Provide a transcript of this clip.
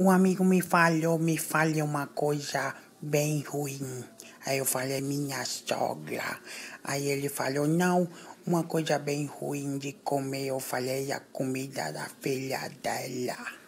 um amigo me falhou, me falha uma coisa bem ruim. Aí eu falei, minha sogra. Aí ele falou, não, uma coisa bem ruim de comer. Eu falei, a comida da filha dela.